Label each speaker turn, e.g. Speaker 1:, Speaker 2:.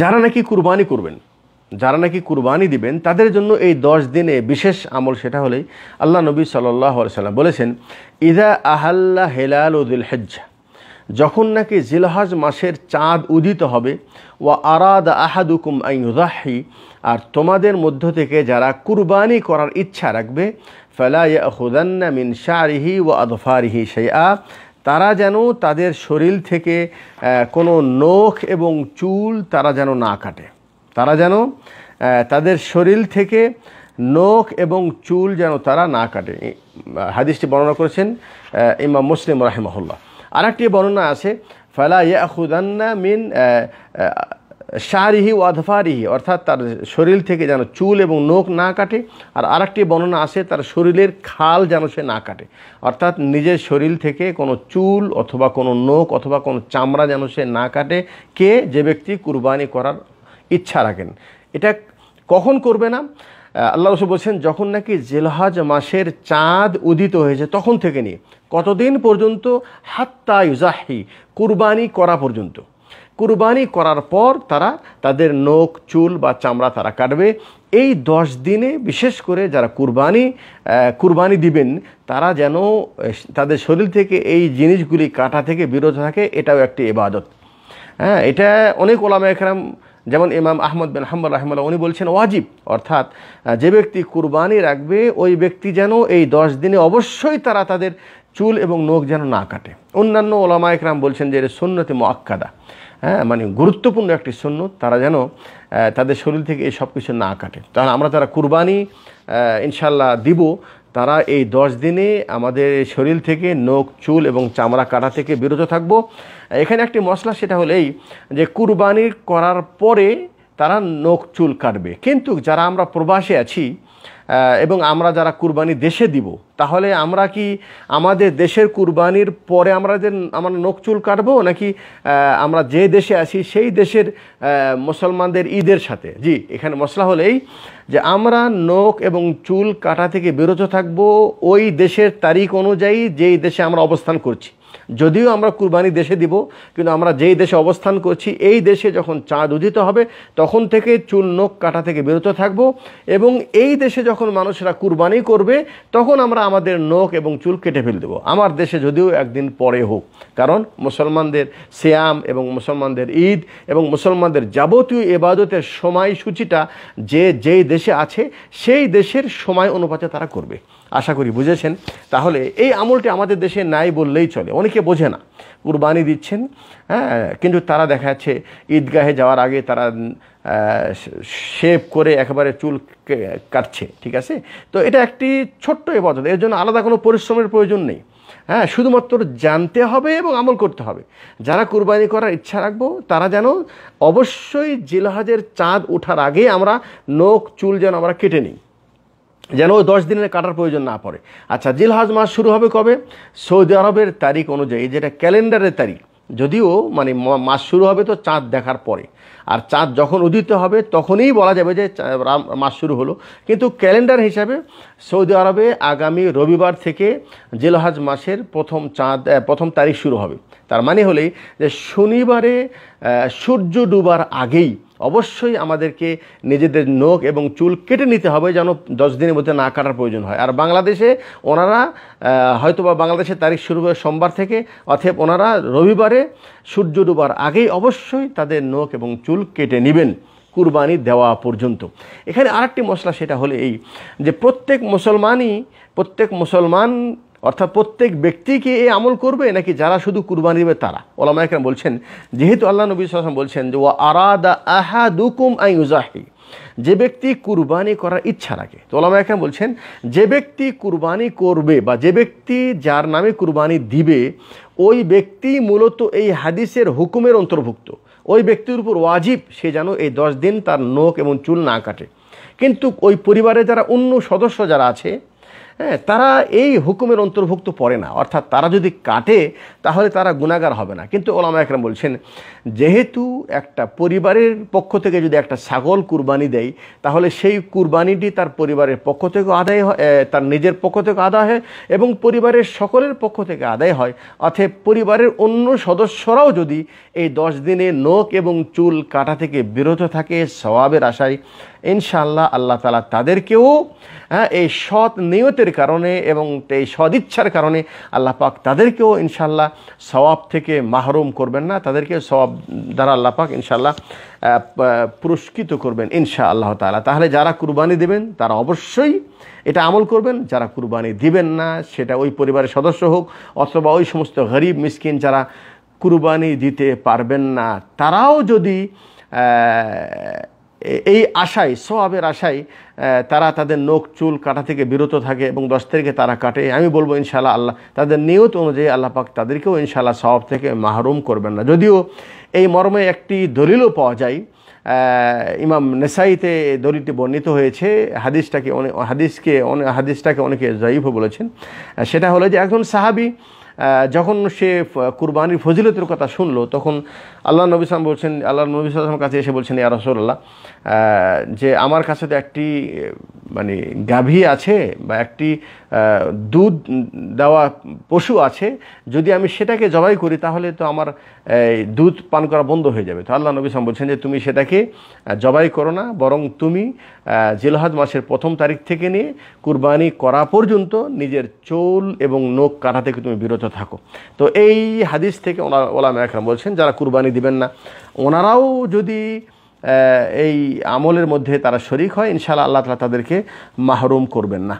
Speaker 1: যারা নাকি কুরবানি করবেন যারা নাকি কুরবানি দিবেন তাদের জন্য এই দশ দিনে বিশেষ আমল সেটা হলেই আল্লাহ নবী সাল্লাহ সাল্লাম বলেছেন ইদা আহাল্লা হেলাল উদুল হেজ্জা যখন নাকি জিলহাজ মাসের চাঁদ উদিত হবে ও আরাদ আহাদুকুম আইনুদাহি আর তোমাদের মধ্য থেকে যারা কুরবানি করার ইচ্ছা রাখবে ফেলা ইয়া হুদান্না মিন শাহরিহি ও আদফারিহি সেই তারা যেন তাদের শরীর থেকে কোনো নখ এবং চুল তারা যেন না কাটে তারা যেন তাদের শরীর থেকে নখ এবং চুল যেন তারা না কাটে হাদিসটি বর্ণনা করেছেন ইমাম মুসলিম রাহেমহল্লা আর একটি বর্ণনা আছে ফালা ইয়াহুদান্না মিন শাহরিহি আধফারিহি অর্থাৎ তার শরীর থেকে যেন চুল এবং নখ না কাটে আর আরেকটি বর্ণনা আসে তার শরীরের খাল যেন সে না কাটে অর্থাৎ নিজের শরীর থেকে কোনো চুল অথবা কোনো নখ অথবা কোনো চামড়া যেন সে না কাটে কে যে ব্যক্তি কুরবানি করার ইচ্ছা রাখেন এটা কখন করবে না আল্লাহ রসুল বলছেন যখন নাকি জেলহাজ মাসের চাঁদ উদিত হয়েছে তখন থেকে নিয়ে কতদিন পর্যন্ত হাত্তা ইউজাহি কুরবানি করা পর্যন্ত কুরবানি করার পর তারা তাদের নখ চুল বা চামড়া তারা কাটবে এই দশ দিনে বিশেষ করে যারা কুরবানি কুরবানি দিবেন তারা যেন তাদের শরীর থেকে এই জিনিসগুলি কাটা থেকে বিরত থাকে এটাও একটি ইবাদত হ্যাঁ এটা অনেক ওলামা এখরাম যেমন ইমাম আহমদ বিন হাম্বর রহমাল্লাহ উনি বলছেন ওয়াজিব অর্থাৎ যে ব্যক্তি কুরবানি রাখবে ওই ব্যক্তি যেন এই দশ দিনে অবশ্যই তারা তাদের চুল এবং নখ যেন না কাটে অন্যান্য ওলামা একরাম বলছেন যে এটা সুন্নতি মোয়াক্কাদা হ্যাঁ মানে গুরুত্বপূর্ণ একটি শূন্য তারা যেন তাদের শরীর থেকে এই সব কিছু না কাটে তাহলে আমরা তারা কুরবানি ইনশাল্লাহ দিব তারা এই দশ দিনে আমাদের শরীর থেকে নখ চুল এবং চামড়া কাটা থেকে বিরত থাকব এখানে একটি মশলা সেটা হলো এই যে কুরবানি করার পরে তারা নখ চুল কাটবে কিন্তু যারা আমরা প্রবাসে আছি এবং আমরা যারা কুরবানি দেশে দিব তাহলে আমরা কি আমাদের দেশের কুরবানির পরে আমরা যে আমরা নখ চুল কাটবো নাকি আমরা যে দেশে আছি সেই দেশের মুসলমানদের ঈদের সাথে জি এখানে মশলা হলেই যে আমরা নখ এবং চুল কাটা থেকে বিরত থাকব ওই দেশের তারিখ অনুযায়ী যেই দেশে আমরা অবস্থান করছি যদিও আমরা কুরবানি দেশে দিব কিন্তু আমরা যেই দেশে অবস্থান করছি এই দেশে যখন চাঁদ উদিত হবে তখন থেকে চুল নখ কাটা থেকে বিরত থাকব এবং এই দেশে যখন মানুষরা কুরবানি করবে তখন আমরা আমাদের নখ এবং চুল কেটে ফেল দেবো আমার দেশে যদিও একদিন পরে হোক কারণ মুসলমানদের শ্যাম এবং মুসলমানদের ঈদ এবং মুসলমানদের যাবতীয় এবাদতের সময়সূচিটা যে যেই দেশে আছে সেই দেশের সময় অনুপাতে তারা করবে আশা করি বুঝেছেন তাহলে এই আমলটি আমাদের দেশে নাই বললেই চলে অনেকে বোঝে না কুরবানি দিচ্ছেন হ্যাঁ কিন্তু তারা দেখা যাচ্ছে ঈদগাহে যাওয়ার আগে তারা শেপ করে একেবারে চুল কাটছে ঠিক আছে তো এটা একটি ছোট্ট এবাদত এর জন্য আলাদা কোনো পরিশ্রমের প্রয়োজন নেই হ্যাঁ শুধুমাত্র জানতে হবে এবং আমল করতে হবে যারা কুরবানি করার ইচ্ছা রাখবো তারা যেন অবশ্যই জিলহাজের চাঁদ ওঠার আগে আমরা নখ চুল যেন আমরা কেটে নিই যেন ওই দশ দিনের কাটার প্রয়োজন না পড়ে আচ্ছা জিলহাজ মাস শুরু হবে কবে সৌদি আরবের তারিখ অনুযায়ী যেটা ক্যালেন্ডারের তারিখ যদিও মানে মাস শুরু হবে তো চাঁদ দেখার পরে আর চাঁদ যখন উদিত হবে তখনই বলা যাবে যে মাস শুরু হলো কিন্তু ক্যালেন্ডার হিসাবে সৌদি আরবে আগামী রবিবার থেকে জেলহাজ মাসের প্রথম চাঁদ প্রথম তারিখ শুরু হবে তার মানে হলেই যে শনিবারে সূর্য ডুবার আগেই অবশ্যই আমাদেরকে নিজেদের নখ এবং চুল কেটে নিতে হবে যেন দশ দিনের মধ্যে না কাটার প্রয়োজন হয় আর বাংলাদেশে ওনারা হয়তো বা বাংলাদেশের তারিখ শুরু হয় সোমবার থেকে অথব ওনারা রবিবারে সূর্য ডুবার আগেই অবশ্যই তাদের নখ এবং চুল কেটে নেবেন কুরবানি দেওয়া পর্যন্ত এখানে আরেকটি মশলা সেটা হলো এই যে প্রত্যেক মুসলমানই প্রত্যেক মুসলমান অর্থাৎ প্রত্যেক ব্যক্তি কি এই আমল করবে নাকি যারা শুধু কুরবানি দেবে তারা ওলামা এখানে বলছেন যেহেতু আল্লাহ নবী সাল বলছেন যে ওয়া আরাদা আহা দুকুম আই উজাহি যে ব্যক্তি কুরবানি করার ইচ্ছা রাখে তো ওলামা এখানে বলছেন যে ব্যক্তি কুরবানি করবে বা যে ব্যক্তি যার নামে কুরবানি দিবে ওই ব্যক্তি মূলত এই হাদিসের হুকুমের অন্তর্ভুক্ত ওই ব্যক্তির উপর ওয়াজিব সে যেন এই দশ দিন তার নখ এবং চুল না কাটে কিন্তু ওই পরিবারে যারা অন্য সদস্য যারা আছে হ্যাঁ তারা এই হুকুমের অন্তর্ভুক্ত পড়ে না অর্থাৎ তারা যদি কাটে তাহলে তারা গুণাগার হবে না কিন্তু ওলামা একরাম বলছেন যেহেতু একটা পরিবারের পক্ষ থেকে যদি একটা ছাগল কুরবানি দেয় তাহলে সেই কুরবানিটি তার পরিবারের পক্ষ থেকেও আদায় হয় তার নিজের পক্ষ থেকে আদায় হয় এবং পরিবারের সকলের পক্ষ থেকে আদায় হয় অথব পরিবারের অন্য সদস্যরাও যদি এই দশ দিনে নখ এবং চুল কাটা থেকে বিরত থাকে স্বভাবের আশায় ইনশাআল্লাহ আল্লাহ তালা তাদেরকেও হ্যাঁ, এই সৎ নিয়তের কারণে এবং এই সদিচ্ছার কারণে আল্লাহ পাক তাদেরকেও ইনশাল্লাহ সওয়াব থেকে মাহরুম করবেন না তাদেরকে সওয়াব দ্বারা আল্লাহ পাক ইনশাল্লাহ পুরস্কৃত করবেন ইনশা আল্লাহ তালা তাহলে যারা কুরবানি দেবেন তারা অবশ্যই এটা আমল করবেন যারা কুরবানি দিবেন না সেটা ওই পরিবারের সদস্য হোক অথবা ওই সমস্ত গরিব মিসকিন যারা কুরবানি দিতে পারবেন না তারাও যদি এই আশায় সোয়াবের আশায় তারা তাদের নখ চুল কাটা থেকে বিরত থাকে এবং দশ তারিখে তারা কাটে আমি বলবো ইনশাল্লাহ আল্লাহ তাদের নিয়ত অনুযায়ী আল্লাহ পাক তাদেরকেও ইনশাল্লাহ সওয়াব থেকে মাহরুম করবেন না যদিও এই মর্মে একটি দলিলও পাওয়া যায় ইমাম নেসাইতে দলিলটি বর্ণিত হয়েছে হাদিসটাকে অনেক হাদিসকে অনেক হাদিসটাকে অনেকে জয়ীফও বলেছেন সেটা হলো যে একজন সাহাবি যখন সে কুরবানির ফজিলতের কথা শুনলো তখন আল্লাহ নবী সালাম বলছেন আল্লাহ নবী সালামের কাছে এসে বলছেন ইয়া রসল্লাহ যে আমার কাছে তো একটি মানে গাভী আছে বা একটি দুধ দেওয়া পশু আছে যদি আমি সেটাকে জবাই করি তাহলে তো আমার দুধ পান করা বন্ধ হয়ে যাবে তো আল্লাহ নবী সালাম বলছেন যে তুমি সেটাকে জবাই করো না বরং তুমি জিলহাদ মাসের প্রথম তারিখ থেকে নিয়ে কুরবানি করা পর্যন্ত নিজের চোল এবং নোখ কাটা থেকে তুমি বিরত থাকো তো এই হাদিস থেকে ওলা একরাম বলছেন যারা কুরবানি দিবেন না ওনারাও যদি এই আমলের মধ্যে তারা শরিক হয় ইনশাআল্লাহ আল্লাহ তালা তাদেরকে মাহরুম করবেন না